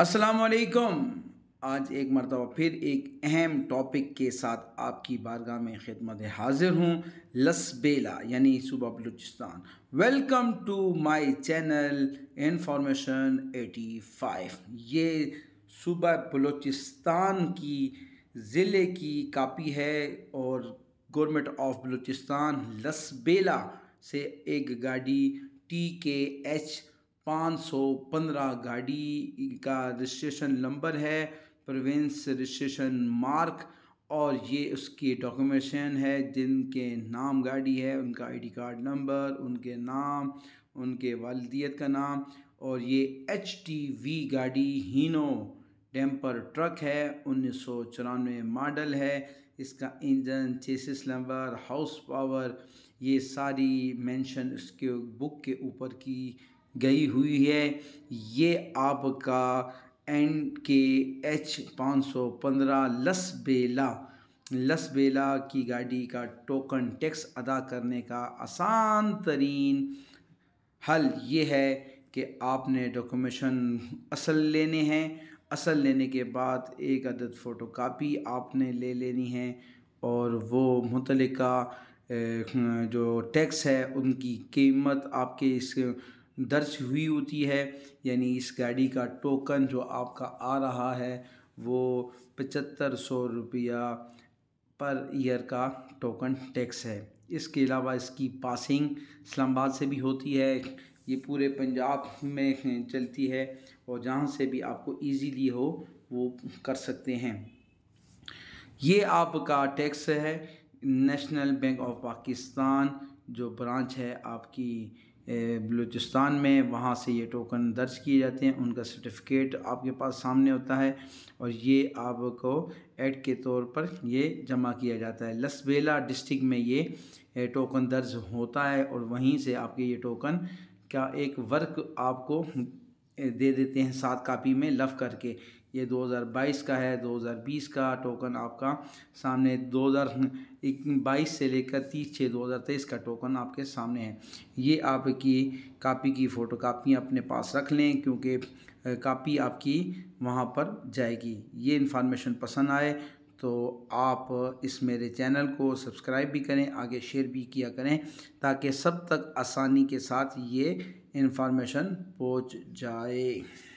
असलकम आज एक मरतबा फिर एक अहम टॉपिक के साथ आपकी बारगाह में खिदमत हाजिर हूँ लसबेला यानी सूबा Balochistan welcome to my channel information 85 ये सूबा बलूचिस्तान की ज़िले की कापी है और गवर्नमेंट ऑफ बलूचिस्तान लसबेला से एक गाड़ी टी के एच पाँच सौ पंद्रह गाड़ी का रजिस्ट्रेशन नंबर है प्रोविंस रजिस्ट्रेशन मार्क और ये उसकी डॉक्यूमेंटेशन है जिनके नाम गाड़ी है उनका आईडी कार्ड नंबर उनके नाम उनके वालदियत का नाम और ये एच टी वी गाड़ी हीनो डैम्पर ट्रक है उन्नीस सौ चौरानवे मॉडल है इसका engine chassis number horse power ये सारी मेंशन उसके बुक के ऊपर की गई हुई है ये आपका एन के एच पाँच सौ पंद्रह लस बेला लस बेला की गाड़ी का टोकन टैक्स अदा करने का आसान तरीन हल ये है कि आपने डॉक्यूमेशन असल लेने हैं असल लेने के बाद एक अदद कापी आपने ले लेनी है और वो मुतलका जो टैक्स है उनकी कीमत आपके इस दर्ज हुई होती है यानी इस गाड़ी का टोकन जो आपका आ रहा है वो पचहत्तर सौ रुपया पर ईयर का टोकन टैक्स है इसके अलावा इसकी पासिंग इस्लामाबाद से भी होती है ये पूरे पंजाब में चलती है और जहाँ से भी आपको इजीली हो वो कर सकते हैं ये आपका टैक्स है नेशनल बैंक ऑफ पाकिस्तान जो ब्रांच है आपकी बलूचिस्तान में वहाँ से ये टोकन दर्ज किए जाते हैं उनका सर्टिफिकेट आपके पास सामने होता है और ये आपको एड के तौर पर ये जमा किया जाता है लसबेला डिस्ट्रिक्ट में ये टोकन दर्ज होता है और वहीं से आपके ये टोकन का एक वर्क आपको दे देते हैं सात कापी में लफ करके ये 2022 का है 2020 का टोकन आपका सामने 2022 से लेकर तीस छः दो का टोकन आपके सामने है ये आपकी कापी की फ़ोटो कापियाँ अपने पास रख लें क्योंकि कापी आपकी वहाँ पर जाएगी ये इन्फॉर्मेशन पसंद आए तो आप इस मेरे चैनल को सब्सक्राइब भी करें आगे शेयर भी किया करें ताकि सब तक आसानी के साथ ये इन्फॉर्मेशन पहुँच जाए